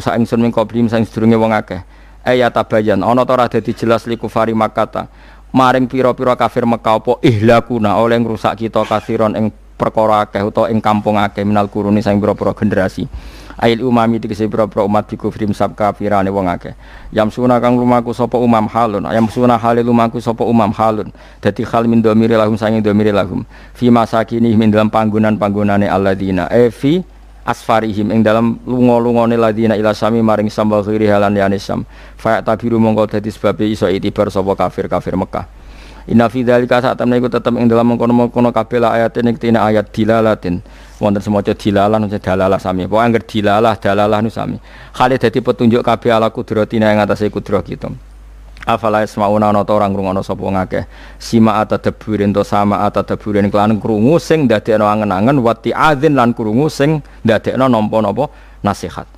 Saya ingsun min qablim saya sedurunge wong akeh ayat eh, tabayan ana ta ora jelas liku fari makata maring piro-piro kafir ih laku ihlakuna oleh rusak kita kasiron yang perkara akeh atau yang kampung akeh minal kuruni sing pira-pira generasi ail umami di pira-pira umat dikufri msab kafirane wong akeh yamsuna kang rumaku sopo umam halun yamsuna halil rumaku sopo umam halun dadi hal min domiri lahum sange domiri lahum fi masakini min dalam panggonan-panggonane alladzina e fi asfarihim ing dalam lungo lungo ladina dina ilasami maring sambal kiri halan yani fayat fa tabiru mongko dadi sebabe iso itibar sapa kafir-kafir Mekah Inna fi dzalika sak temne iku tetep ing dalam mengkono-mengkono kabeh ayat ini tina ayat dilalatin wonten semoco dilalah wonten dalalah sami pokoke angger dilalah dalalah nusami sami kali dadi petunjuk kabeh ala kudratina ing atase kudrat kita gitu afala yasmauna ana ta orang ngrungokno sapa ngake sima atadaburin to sama atadaburin kelan krungu sing dadekno angen-angen wati azin lan krungu sing dadekno nampa napa nasihat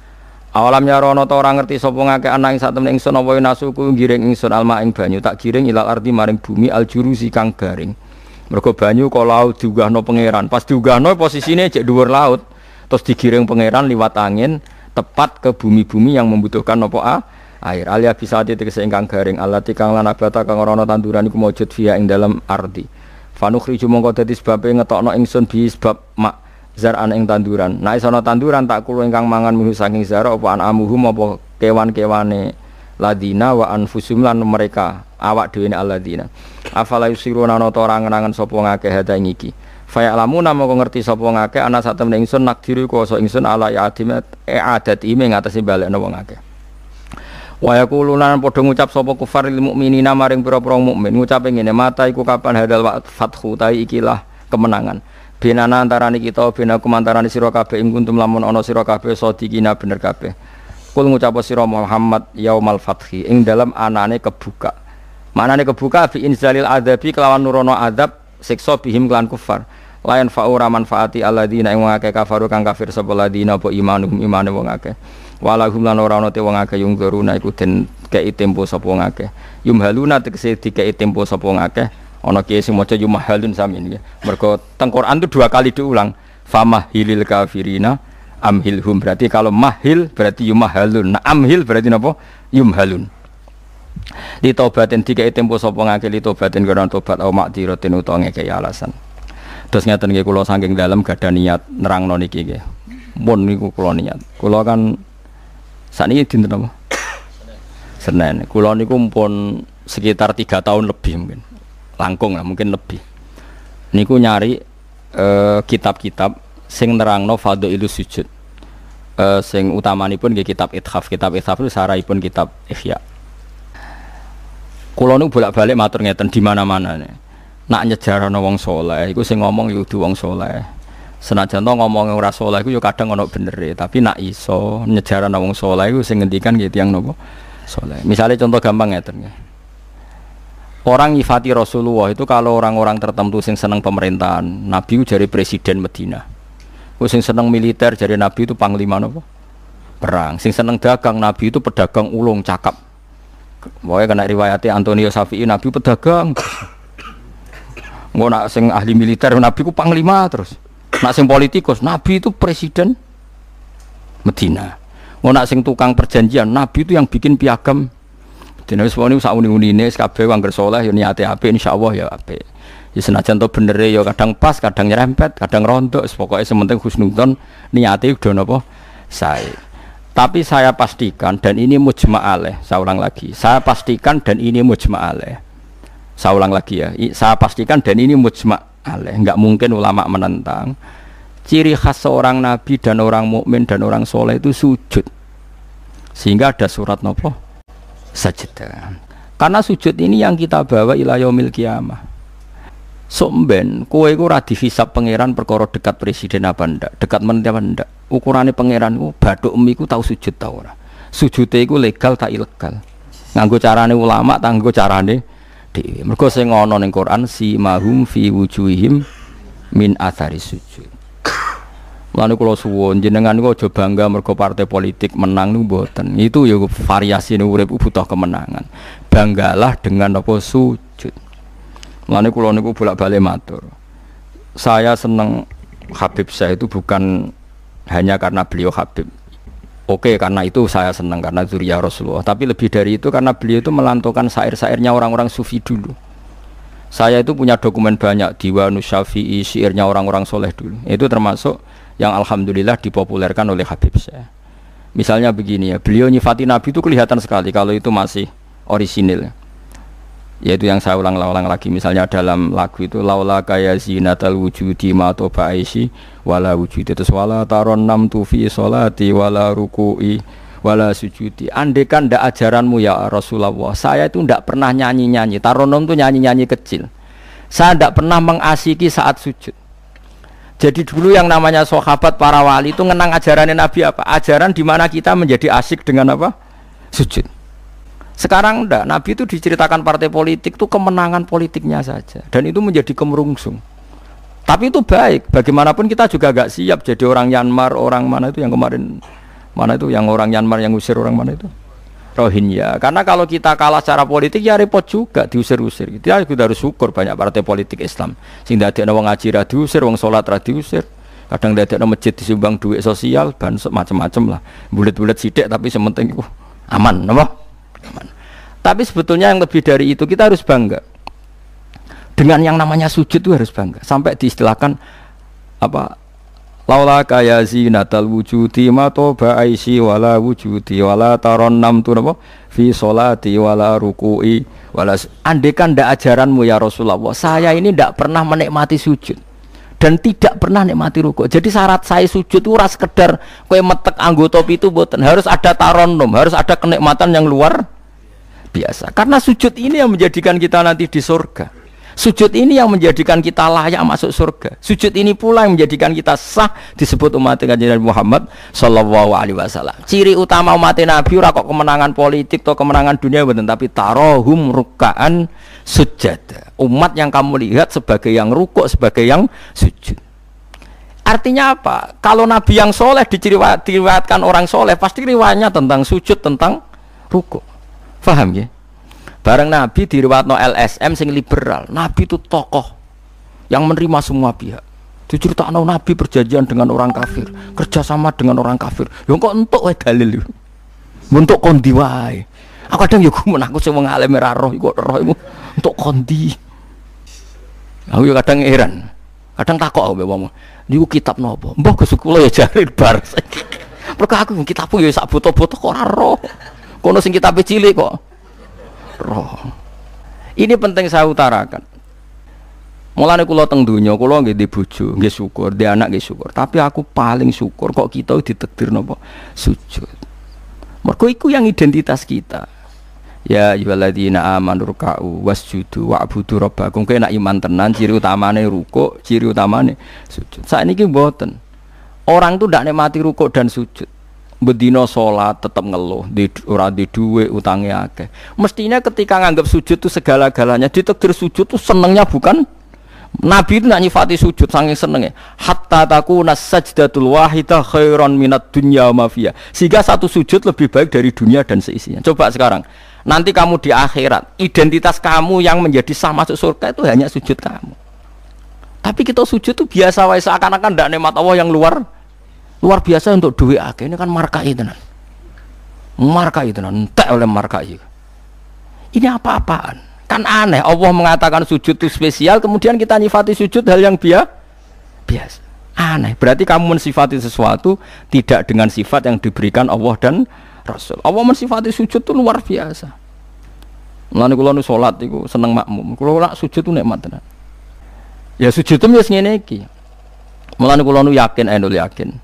Awalam ya rono to orang ngerti sapa ngake ana ing sak temen ingsun apa nasuku giring ingsun alma ing banyu tak giring ilal arti maring bumi al jurusi kang garing. Mergo banyu kok laut diugahno pangeran. Pas diugahno posisine cek dhuwur laut. Terus digiring pangeran liwat angin tepat ke bumi-bumi yang membutuhkan nopo a air alia bisa ati tegese ingkang garing alati kang lan abata kang ora tanduran iku maujud via ing dalem ardi fanukhriju mongko dadi sebab e ngetokno ingsun bi sebab mak zar'an ing tanduran nek nah, tanduran tak kulo ingkang mangan muhu saking zara apa anamuhum apa kewan-kewane ladina wa anfusum lan mereka awak dhewe ne aladina afala yusiruna ana ora ngenangen sapa ngakeh hada ing iki Faya alamu nama ngerti sopo ngake anak saat temen ingsun nak diri ingsun ala ya adimet e adat ime ngatasi balik nawa ngake. Wa lunaan lan padha ngucap sapa kufar lil mukminina maring pira-pira mukmin ucap ngene mata iku kapan hadal wa fathu ta ikilah kemenangan. Binana antarane kita binakum antarane sira kabeh ing kuntum lamun ana sira kabeh sadikina bener kabeh. Kul ngucap sira Muhammad yaumal fathi ing dalam anane kebuka. Manane kebuka fi inzalil adabi kelawan nurono adab siksa bihim kelan kufar. lain fa'u raman fa'ati alladzina ing wong akeh kafaru kang kafir sapa ladina apa imanuhum imane wong akeh walahum lan ora ana te wong akeh yung guruna iku den kei tempo sapa wong akeh yumhaluna tegese dikei tempo sapa wong akeh ana kiye sing maca yumhalun sami ya. mergo teng Quran tu dua kali diulang famahilil kafirina amhilhum berarti kalau mahil berarti yumahalun nah amhil berarti napa yumhalun li taubatin dikei tempo sapa wong akeh taubatin kana tobat au makdiratin utawa ngekei alasan terus ngeten nggih kula saking dalem gadah niat nerangno niki nggih mun niku kula niat kula kan ini dinten apa? Senin. Kula niku pun sekitar tiga tahun lebih mungkin. Langkung lah mungkin lebih. Niku nyari eh, kitab-kitab uh, sing nerangno ilu sujud. Uh, sing pun di kitab Ithaf. Kitab Ithaf itu sarahipun kitab Ihya. Kula niku bolak-balik matur ngeten di mana-mana. Nak nyejarana wong soleh iku sing ngomong itu ya wong soleh senajan to ngomong ora saleh iku ya kadang ono bener e, tapi nak iso nyejaran wong saleh iku sing ngendikan nggih tiyang napa saleh misalnya contoh gampang ngeten ya Orang ifati Rasulullah itu kalau orang-orang tertentu sing seneng pemerintahan, Nabi itu jadi presiden Medina. Ku sing seneng militer jadi Nabi itu panglima nopo? Perang. Sing seneng dagang Nabi itu pedagang ulung cakap. Pokoknya kena riwayati Antonio Safi'i Nabi pedagang. Nggak nak sing ahli militer Nabi ku panglima terus. Nak sing politikus, Nabi itu presiden Medina. Mau nak sing tukang perjanjian, Nabi itu yang bikin piagam. Dina semua wani sak uni-unine kabeh wong saleh yo niate apik insyaallah ya apik. Ya senajan to benere ya kadang pas, kadang nyerempet, kadang rontok, pokoknya sementing husnudon niate udah nopo saya. Tapi saya pastikan dan ini mujmaaleh, saya ulang lagi. Saya pastikan dan ini mujmaaleh, Saya ulang lagi ya. Saya pastikan dan ini mujma' aleh. nggak mungkin ulama menentang. Ciri khas seorang nabi dan orang mukmin dan orang soleh itu sujud. Sehingga ada surat nopo sajadah. Karena sujud ini yang kita bawa ilayah yaumil kiamah. Somben, kueku iku ora pangeran perkara dekat presiden apa ndak, dekat menteri apa ndak. ukurannya pangeran ku tahu sujud tahu tau sujud tahu ku sujudnya legal tak ilegal. Nganggo carane ulama, tanggo carane dhewe. Mergo sing ana ning Quran si mahum fi wujuhihim min athari sujud. Lalu kalau suwon jenengan kok aja bangga mergo partai politik menang niku buatan Itu ya variasi nih urip butuh kemenangan. Banggalah dengan apa sujud. Lalu kalau niku bolak-balik matur. Saya seneng Habib saya itu bukan hanya karena beliau Habib, Oke, karena itu saya senang karena zuriyah Rasulullah. Tapi lebih dari itu karena beliau itu melantukkan syair-syairnya orang-orang sufi dulu. Saya itu punya dokumen banyak Diwanu Syafi'i, syairnya orang-orang soleh dulu. Itu termasuk yang alhamdulillah dipopulerkan oleh Habib saya. Misalnya begini ya, beliau nyifati Nabi itu kelihatan sekali kalau itu masih orisinil yaitu yang saya ulang-ulang lagi misalnya dalam lagu itu laula kaya zinatal wujudi ma toba aisi wala wujudi terus wala taron nam tufi solati wala ruku'i wala sujudi andekan ndak ajaranmu ya Rasulullah saya itu ndak pernah nyanyi-nyanyi taronom itu nyanyi-nyanyi kecil saya ndak pernah mengasiki saat sujud jadi dulu yang namanya sahabat para wali itu ngenang ajarannya Nabi apa ajaran di mana kita menjadi asik dengan apa sujud sekarang enggak, Nabi itu diceritakan partai politik itu kemenangan politiknya saja dan itu menjadi kemerungsung. Tapi itu baik, bagaimanapun kita juga gak siap jadi orang Myanmar, orang mana itu yang kemarin mana itu yang orang Myanmar yang usir orang mana itu? Rohingya. Karena kalau kita kalah secara politik ya repot juga diusir-usir. Kita juga harus syukur banyak partai politik Islam. Sing ada ana wong ngaji diusir, wong salat diusir. Kadang ada ana masjid disumbang duit sosial, bansos macam-macam lah. Bulet-bulet sidik tapi sementing uh, aman, No? Tapi sebetulnya yang lebih dari itu kita harus bangga. Dengan yang namanya sujud itu harus bangga. Sampai diistilahkan apa laula kaya zinatal wujudi ma toba aisi wala wujudi wala taron nam tu napa fi solati wala ruku'i wala andekan ndak ajaranmu ya Rasulullah saya ini ndak pernah menikmati sujud dan tidak pernah nikmati rukuk. Jadi syarat saya sujud itu ras keder kue metek anggota itu buatan harus ada taronum, harus ada kenikmatan yang luar biasa. Karena sujud ini yang menjadikan kita nanti di surga. Sujud ini yang menjadikan kita layak masuk surga. Sujud ini pula yang menjadikan kita sah disebut umat Nabi Muhammad Shallallahu Alaihi Wasallam. Ciri utama umat Nabi ora kok kemenangan politik atau kemenangan dunia betul, tapi tarohum rukaan sujud. Umat yang kamu lihat sebagai yang rukuk, sebagai yang sujud. Artinya apa? Kalau Nabi yang soleh diciriwatkan orang soleh, pasti riwayatnya tentang sujud, tentang rukuk. Faham ya? Bareng Nabi diriwatno LSM sing liberal. Nabi itu tokoh yang menerima semua pihak. no Nabi perjanjian dengan orang kafir, kerjasama dengan orang kafir. Ya kok entuk wae dalil. Untuk kondi wae. Aku kadang ya gumun aku sing wong alim ora roh kok roh untuk kondi. Aku ya kadang heran. Kadang takok aku wong. Niku kitab nopo? Mbah Gus kula ya jarir bar. Perkara aku kitabku ya sak buta-buta kok ora roh kono sing kita cilik kok roh ini penting saya utarakan Mulane kula teng donya kula nggih di bojo, nggih syukur, di anak nggih syukur. Tapi aku paling syukur kok kita ditektir napa? Sujud. Mergo iku yang identitas kita. Ya ayyuhalladzina amanu ruk'u wasjudu wa'budu rabbakum. Kowe nak iman tenan ciri utamane ruko, ciri utamane sujud. Saat ini mboten. Orang tuh ndak nikmati ruko dan sujud bedino sholat tetap ngeluh di ora di duwe utangnya akeh mestinya ketika nganggap sujud itu segala galanya ditegur sujud itu senengnya bukan Nabi itu nak nyifati sujud saking senengnya hatta taku nasajdatul wahidah khairon minat dunia mafia sehingga satu sujud lebih baik dari dunia dan seisinya coba sekarang nanti kamu di akhirat identitas kamu yang menjadi sah masuk surga itu hanya sujud kamu tapi kita sujud itu biasa wae seakan-akan tidak nikmat Allah yang luar luar biasa untuk duit akeh ini kan marka itu nan marka itu nan entek oleh marka itu ini apa-apaan kan aneh Allah mengatakan sujud itu spesial kemudian kita nyifati sujud hal yang biasa biasa aneh berarti kamu mensifati sesuatu tidak dengan sifat yang diberikan Allah dan Rasul Allah mensifati sujud itu luar biasa Melani kula nu salat iku seneng makmum. Kula nak sujud tuh nikmat tenan. Ya sujud itu biasanya ngene iki. Mulane kula nu yakin ainul eh, yakin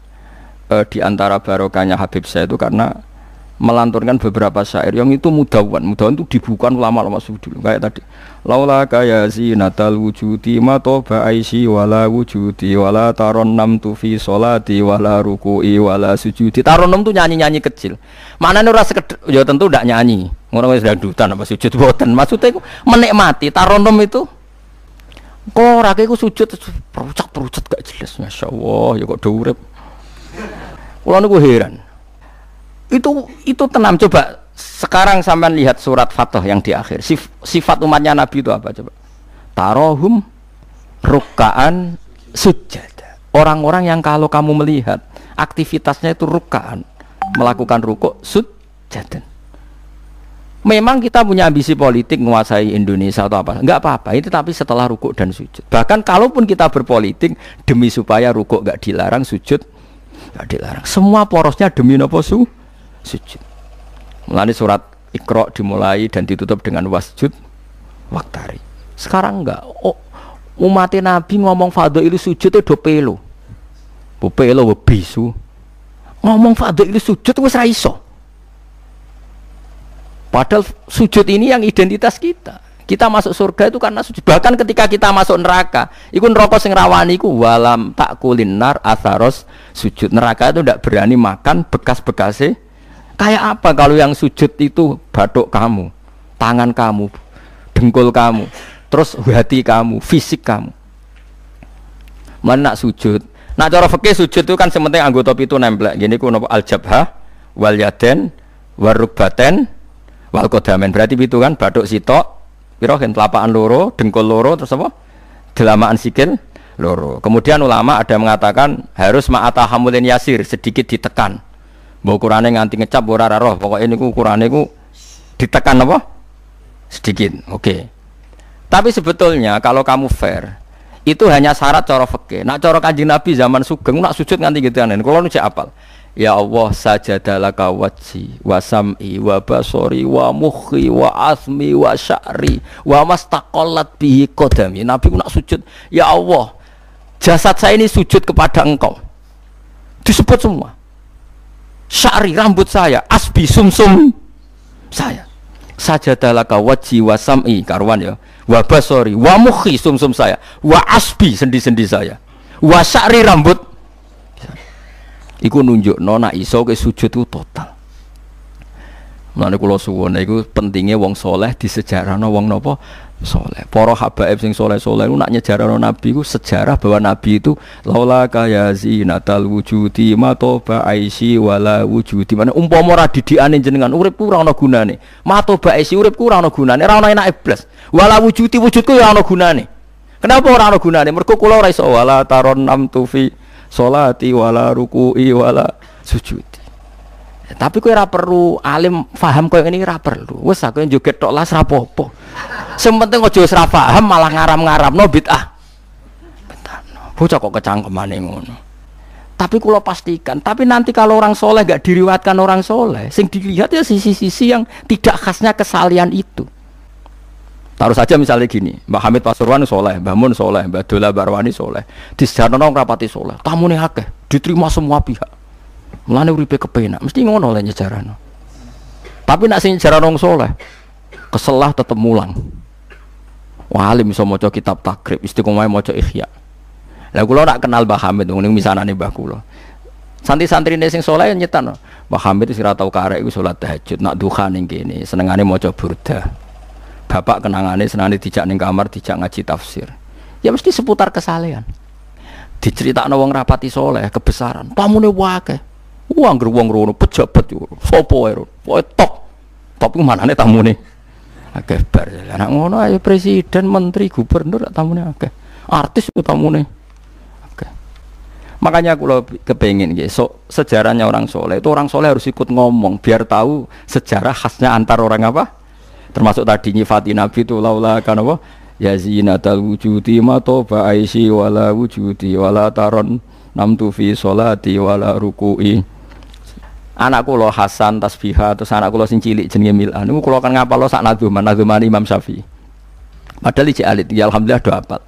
uh, di antara barokahnya Habib saya itu karena melanturkan beberapa syair yang itu mudawan mudawan itu dibuka lama-lama sufi dulu kayak tadi laula kaya zinatal wujudi ma toba aisi wala wujudi wala taronnam tu fi solati wala ruku'i wala sujudi taronnam tu nyanyi-nyanyi kecil mana nuras rasa ya tentu tidak nyanyi orang wis dutan apa sujud buatan maksudnya itu menikmati taronnam itu kok itu sujud perucat-perucat gak jelas masya Allah ya kok durep Kulo niku heran. Itu itu tenam coba sekarang sampean lihat surat Fatah yang di akhir. Sif, sifat umatnya Nabi itu apa coba? Tarohum rukaan sujud. Orang-orang yang kalau kamu melihat aktivitasnya itu rukaan, melakukan rukuk sujud. Memang kita punya ambisi politik menguasai Indonesia atau apa, Enggak apa-apa. Itu tapi setelah rukuk dan sujud. Bahkan kalaupun kita berpolitik demi supaya rukuk gak dilarang, sujud gak dilarang. Semua porosnya demi nopo su sujud. Mulai surat Iqra dimulai dan ditutup dengan wasjud waktari. Sekarang enggak. Oh, umat Nabi ngomong itu sujud itu dope lo dope lo bisu. Ngomong itu sujud itu seraiso Padahal sujud ini yang identitas kita. Kita masuk surga itu karena suci. Bahkan ketika kita masuk neraka, ikut rokok sing rawani ku walam tak kulinar asaros sujud. Neraka itu tidak berani makan bekas-bekasnya. Kayak apa kalau yang sujud itu batuk kamu, tangan kamu, dengkul kamu, terus hati kamu, fisik kamu. Mana sujud? Nah cara fakih sujud itu kan sementing anggota itu nempel. Gini ku nopo al jabha, wal yaden, waruk wal kodamen. Berarti itu kan batuk sitok, pirohin telapakan loro dengkul loro terus apa delamaan sikil loro kemudian ulama ada mengatakan harus ma'ata hamulin yasir sedikit ditekan bahwa ukurannya nganti ngecap ora roh pokoknya ini ukurannya ku ditekan apa sedikit oke okay. tapi sebetulnya kalau kamu fair itu hanya syarat cara fakir nak cara kanjeng nabi zaman sugeng nak sujud nganti gitu kan ya, kalau nu apal Ya Allah sajadalaka wajhi wa sam'i wa basori wa mukhi wa asmi wa sya'ri wa mastaqallat bihi kodami ya Nabi nak sujud Ya Allah jasad saya ini sujud kepada engkau disebut semua sya'ri rambut saya asbi sumsum -sum saya sajadalaka wajhi wa sam'i karuan ya wa basori wa mukhi sumsum -sum saya wa asbi sendi-sendi saya wa sya'ri rambut Iku nunjuk nona iso ke sujud itu total. Mulane kula suwun iku pentingnya wong soleh di sejarah wong nopo soleh. Para habaib sing soleh-soleh nak nyejarano nabi ku sejarah bahwa nabi itu laula kaya zinatal wujudi matoba aisi wala wujudi. Mana umpama ora didikane jenengan urip ku ora ana gunane. Matoba aisi urip ku ora ana gunane, ora ana enake blas. Wala wujudi wujudku ya ana gunane. Kenapa ora ana gunane? Mergo kula ora iso wala taron nam tufi solati wala ruku'i wala sujudi ya, tapi kue perlu alim faham kau ini raperlu. perlu wes aku yang joget tok las rapopo sempenting kau jauh faham malah ngaram ngaram no ah. bentar no bocah kok kemana ngono tapi kalau pastikan tapi nanti kalau orang soleh gak diriwatkan orang soleh sing dilihat ya sisi-sisi yang tidak khasnya kesalian itu Taruh saja misalnya gini, Mbak Hamid Pasuruan soleh, Mbak Mun soleh, Mbak Dola Barwani soleh, di Sejarno rapati soleh, tamu nih akeh, diterima semua pihak. Mulane uripe kepenak, mesti ngono oleh Sejarno. Tapi nak sing Sejarno soleh, keselah tetap mulang. Wah, alim iso kitab takrib, istiqomah mojo ikhya, Lah kula nak kenal Mbah Hamid, misalnya nih Mbak kula. Santri-santri nih sing soleh nyetan. Mbah Hamid sih tau karek gue sholat tahajud, nak duha ning kene, senengane mojo burdah bapak kenangane senane dijak ning kamar dijak ngaji tafsir ya mesti seputar kesalehan diceritakno wong rapati soleh kebesaran tamune wae uang geruang rono pejabat yo sopo wae wae tok tapi manane tamune akeh bar anak ngono ayo presiden menteri gubernur tamune akeh artis utamune Oke makanya aku lo kepengen gitu so, sejarahnya orang soleh itu orang soleh harus ikut ngomong biar tahu sejarah khasnya antar orang apa termasuk tadi nyifati nabi itu laula kan apa ya zinatal wujudi ma toba aisi wala wujudi wala taron namtu fi sholati wala ruku'i anak kula Hasan tasbiha terus anak kula sing cilik jenenge Mil'an niku kula kan ngapal sak nadzuman nadzuman Imam Syafi'i padahal iki alit ya alhamdulillah do apal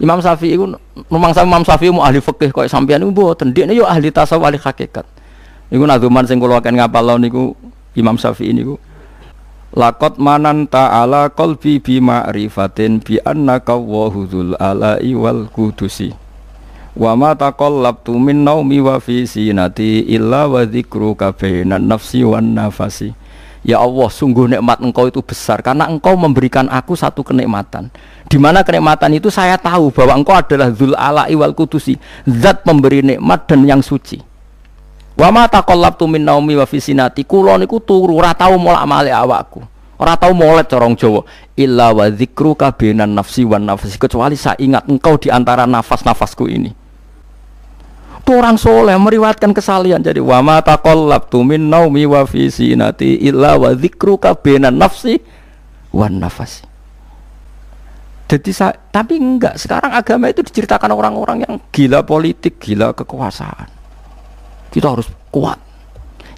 Imam Syafi'i iku memang sama Imam Syafi'i mu ahli fikih koyo sampean niku mboten ndekne yo ahli tasawuf ahli hakikat niku nadzuman sing kula kan ngapal niku Imam Syafi'i niku Lakot manan ta'ala kolbi bi ma'rifatin bi annaka wa hudul ala'i wal kudusi Wa ma taqallabtu min naumi wa fi sinati illa wa zikru kabainan nafsi wan nafasi Ya Allah sungguh nikmat engkau itu besar karena engkau memberikan aku satu kenikmatan di mana kenikmatan itu saya tahu bahwa engkau adalah Zul ala'i wal kudusi zat pemberi nikmat dan yang suci Wa ma taqallabtu min naumi wa fisinati kula niku turu ora tau molak-malik awakku. Ora tau molet corong Jawa. Illa wa dzikruka bainan nafsi wan nafsi kecuali saya ingat engkau di antara nafas-nafasku ini. Itu orang soleh meriwatkan kesalian jadi wa ma taqallabtu min naumi wa fisinati illa wa dzikruka bainan nafsi wan nafasi. Jadi saya, tapi enggak sekarang agama itu diceritakan orang-orang yang gila politik, gila kekuasaan. Kita harus kuat.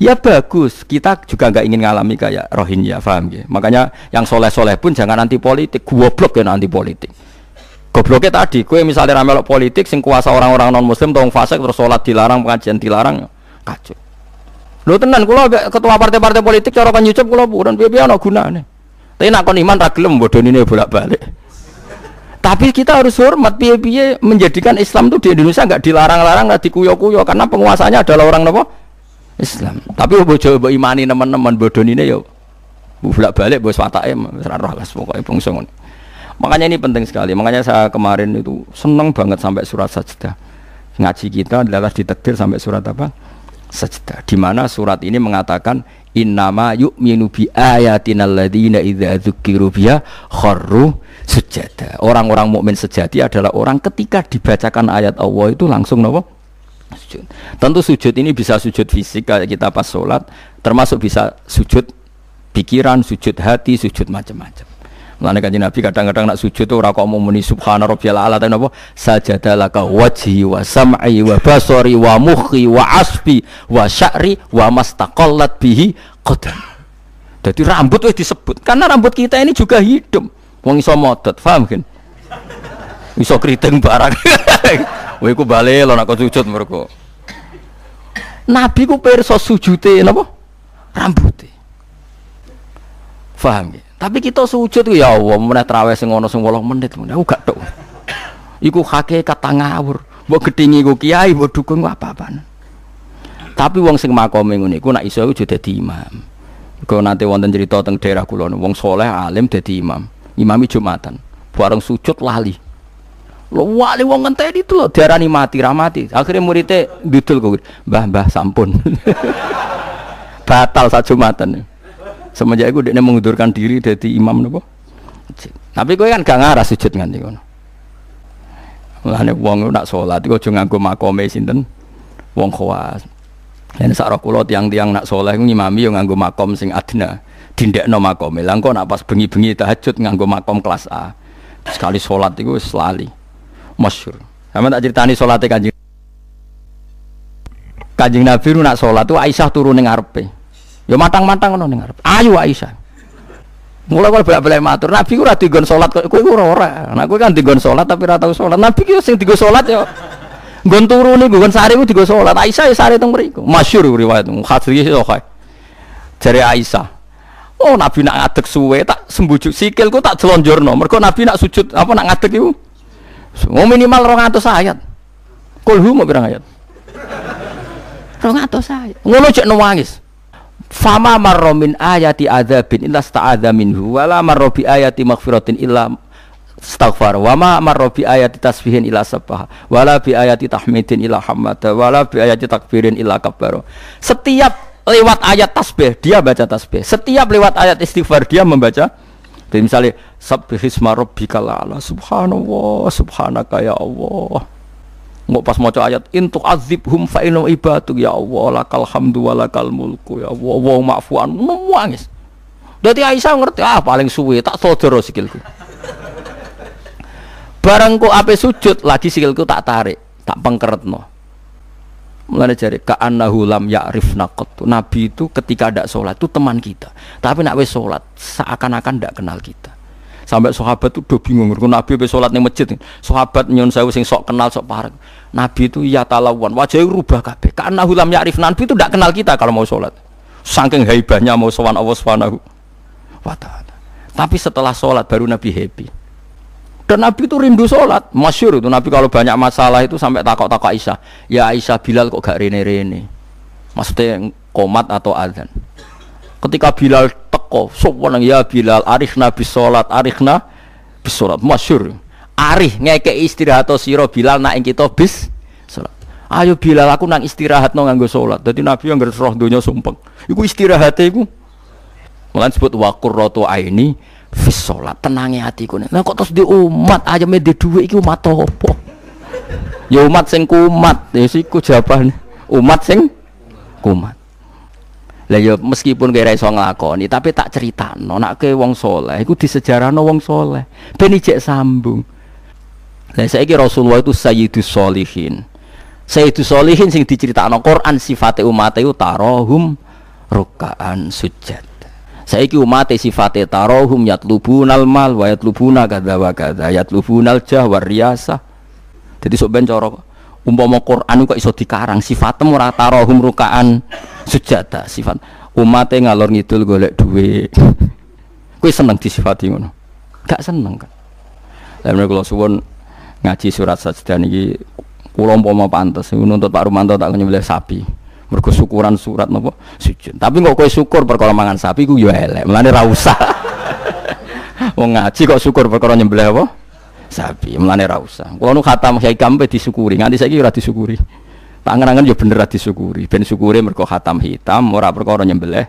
Ya bagus, kita juga nggak ingin ngalami kayak Rohingya, paham ya? Makanya yang soleh-soleh pun jangan anti politik, goblok ya anti politik. Gobloknya tadi, kue misalnya ramelok politik, sing kuasa orang-orang non muslim, tolong fasik terus sholat dilarang, pengajian dilarang, kacau. Lo tenan, kalau ketua partai-partai politik cara kan nyucup kalau bukan biar biar no guna nih. Tapi nak kon iman tak gelem bodoh ini bolak balik. Tapi kita harus hormat piye-piye menjadikan Islam itu di Indonesia nggak dilarang-larang, nggak dikuyo-kuyo karena penguasanya adalah orang nopo Islam. Tapi bojo mbok imani teman-teman bodonine yo ya, bolak balik bos watake ora ya, roh las pokoke Makanya ini penting sekali. Makanya saya kemarin itu seneng banget sampai surat sajda Ngaji kita adalah ditetir sampai surat apa? sajda. Di mana surat ini mengatakan innama yu'minu bi ayatina alladziina idza dzukiru biha kharru sujada. Orang-orang mukmin sejati adalah orang ketika dibacakan ayat Allah itu langsung nopo? Sujud. Tentu sujud ini bisa sujud fisik kayak kita pas sholat, termasuk bisa sujud pikiran, sujud hati, sujud macam-macam. Lain kaji Nabi kadang-kadang nak sujud tuh ora kok muni subhana rabbiyal a'la tapi napa sajadalaka wajhi wa sam'i wa basori wa muhi wa asfi wa sya'ri wa mastakolat bihi qadam. Jadi rambut wis disebut karena rambut kita ini juga hidup. Wong iso motot, paham kan? Iso kriting barang. Kowe ku balik lo nak sujud merku. Nabi ku pirsa nabo rambut Rambute. Faham ya? Tapi kita sujud ya Allah, meneh trawe sing ana sing 8 menit, aku gak tok. Iku hakikat tangawur. Mbok gedingi iku kiai, mbok dukung apa-apaan. Tapi wong sing makome ngene iku nek iso wujud dadi imam. Kau nanti wonten cerita teng daerah kula wong soleh alim dadi imam. Imami Jumatan. Bareng sujud lali. Lho wali wong ngenteni itu lho diarani mati ramati. Akhirnya Akhire muridnya dudul kok, bah mbah sampun." Batal sak Jumatan semenjak itu dia mengundurkan diri dari imam nopo tapi gue kan gak ngarah sujud nganti ngono Mulane wong nak salat cuma aja nganggo makome sinten wong khawas. saat aku kula yang tiang nak sholat, gue ngimami yang nganggo makom sing adna, Tindak makome. Lah engko nak pas bengi-bengi tahajud nganggo makom kelas A. Sekali sholat itu selali masyur. Sama tak ceritani sholat Kanjeng Kanjeng Nabi nak sholat tu, Aisyah turun ning ngarepe. Yo matang-matang ngono ning Ayu Aisyah. Mulai kalau bolak-balik matur, Nabi ku ora digon salat kok kowe ora ora. Nah kowe kan digon salat tapi ora tau salat. Nabi ki sing digon salat ya Gon turu niku gon sare ku digon salat. Aisyah ya sare teng mriku. Masyhur riwayat Hadis sahih. Jare Aisyah. Oh Nabi nak ngadeg suwe tak sembujuk sikilku tak jelonjorno. Mergo Nabi nak sujud apa nak ngadeg iku. Oh minimal 200 ayat. Kulhu mau bilang ayat? 200 ayat. Ngono jek nangis. Fama marro min ayati adzabin illa sta'adza minhu wa la marro bi ayati maghfiratin illa staghfar wa ma marro bi ayati tasbihin illa sabbaha wa la bi ayati tahmidin illa hamada wa la bi ayati takbirin illa kabbaro. Setiap lewat ayat tasbih dia baca tasbih. Setiap lewat ayat istighfar dia membaca jadi misalnya sabbih isma rabbikal ala subhanallah subhanaka ya Allah Mau pas maca ayat in azib fa faino ibaduk ya Allah lakal hamdu walakal mulku ya Allah wow ma'fuan nangis. dari Aisyah ngerti ah paling suwe tak sodoro sikilku. Barangku ape sujud lagi sikilku tak tarik, tak pengkeretno. mulai jari ke anahulam ya rifnakot Nabi itu ketika ada sholat itu teman kita. Tapi nak wes sholat seakan-akan tidak kenal kita. Sampai sahabat tuh udah bingung. Mergo Nabi besolat salat ning masjid. Sahabat nyun sewu sing sok kenal sok parek. Nabi itu ya talawan, wajahnya rubah kabeh. Karena hulam Arif Nabi itu tidak kenal kita kalau mau salat. Saking haibahnya mau sowan Allah Subhanahu wa Tapi setelah salat baru Nabi happy. Dan Nabi itu rindu sholat, masyur itu Nabi kalau banyak masalah itu sampai takok-takok Aisyah. Ya Aisyah Bilal kok gak rene-rene. Maksudnya komat atau azan ketika Bilal teko sopan ya Bilal sholat arif nabi bisolat masyur arif ngeke istirahat siro Bilal nak kita bis sholat ayo Bilal aku nang istirahat no nganggo sholat jadi Nabi yang ngerti roh dunia sumpeng iku istirahat iku malah sebut wakur roto aini fis sholat tenange hatiku nah kok terus di umat aja me di ikut umat apa ya umat sing kumat ya ku jawabane umat sing kumat lah ya meskipun kira iso nglakoni tapi tak cerita. No nak ke wong soleh sejarah No wong soleh ben ijek sambung. Lah kira Rasulullah itu sayyidus solihin. Sayyidus solihin sing No Quran sifate umat iku tarahum rukaan sujud. Saiki umat sifate tarohum yat lubunal mal wa yatlubuna kadza wa yat yatlubunal jah riasa Jadi sok ben umpama Quran kok iso dikarang sifatem ora tarahum rukaan sujata sifat umate ngalor ngidul golek duit kuwi seneng disifati ngono gak seneng kan lha menawa kula suwun ngaji surat sajdah niki kula umpama pantes nuntut Pak Rumanto tak nyembelih sapi mergo syukuran surat napa sujud tapi kok kowe syukur perkara mangan sapi ku yo elek mlane ra usah wong ngaji kok syukur perkara nyembelih apa sapi melane rausa. usah kula nu khatam hikam pe disyukuri nganti saiki ora disyukuri tak angen-angen ya bener disyukuri ben syukure mergo khatam hitam ora perkara nyembelih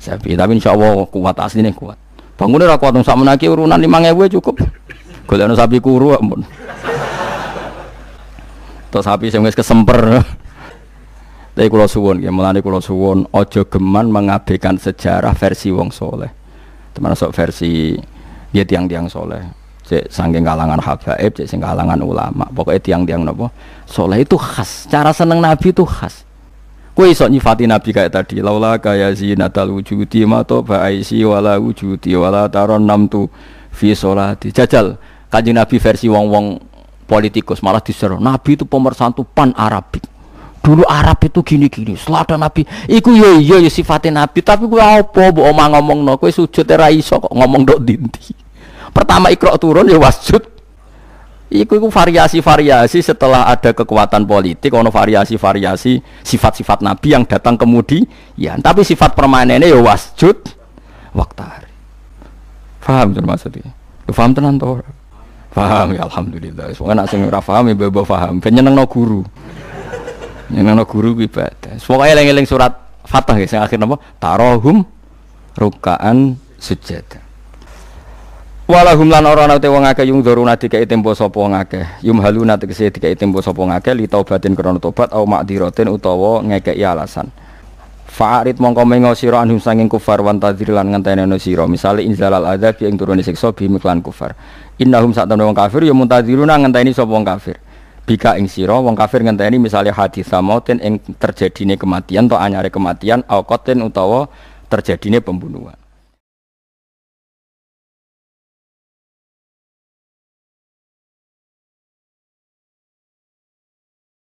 sapi tapi insyaallah kuat asline kuat bangunnya ra kuat sak menaki urunan 5000 ya cukup golekno sapi kuru ya ampun terus sapi sing wis kesemper tapi kalau suwon, ya mulane kalau suwon, ojo geman mengabaikan sejarah versi wong soleh termasuk versi ya tiang-tiang soleh cek sangking kalangan habaib, cek sing kalangan ulama. Pokoknya tiang-tiang nopo. Soleh itu khas. Cara seneng Nabi itu khas. Kue iso nyifati Nabi kayak tadi. Laula kaya zinatal wujudi mato ba'aisi wala wujudi wala taron tu fi solati. Jajal. kaji Nabi versi wong-wong politikus malah diseru. Nabi itu pemersatu pan Arabik. Dulu Arab itu gini-gini, selatan Nabi. Iku yo yo sifatnya Nabi, tapi gue apa? Bu omong ngomong no, gue sujud iso kok ngomong dok dinti. Pertama ikro turun ya wasjud. Iku iku variasi-variasi setelah ada kekuatan politik, ono variasi-variasi sifat-sifat Nabi yang datang kemudi Ya, tapi sifat permanennya ya wasjud waktu Faham tuh maksudnya? faham tenan tor Faham ya alhamdulillah. semoga nak sing faham ya bebo faham. penyenang no guru. no guru ibadah. semoga eling-eling surat Fatah ya yang akhir napa? tarohum ruka'an sujud. Walahum lan ora ana te wong akeh yung doruna dikai tempo sapa ngakeh. Yum haluna tegese dikai tempo sapa ngakeh li taubatin krana tobat au makdiratin utawa ngekeki alasan. Fa'arid mongko mengo sira anhum sanging kufar wan tadzir lan ngenteni sira. Misale inzalal adzab yang turune siksa bi miklan kufar. Innahum sak wong kafir ya muntadziruna ngenteni sapa wong kafir. Bika ing sira wong kafir ngenteni misalnya hadis samautin ing terjadine kematian atau anyare kematian au koten utawa terjadine pembunuhan.